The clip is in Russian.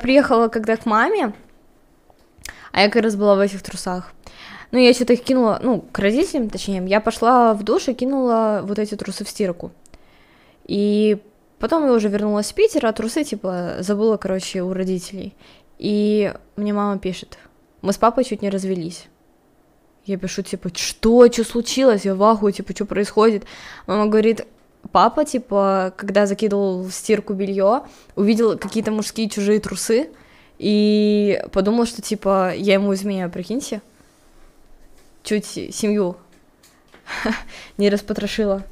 Приехала когда к маме, а я как раз была в этих трусах. Ну, я что-то их кинула, ну, к родителям, точнее, я пошла в душ и кинула вот эти трусы в стирку. И потом я уже вернулась в Питер, а трусы, типа, забыла, короче, у родителей. И мне мама пишет, мы с папой чуть не развелись. Я пишу, типа, что, что случилось, я в типа, что происходит? Мама говорит, папа, типа, когда закидывал в стирку белье, увидел какие-то мужские чужие трусы и подумал, что, типа, я ему изменяю, прикиньте. Чуть семью не распотрошила.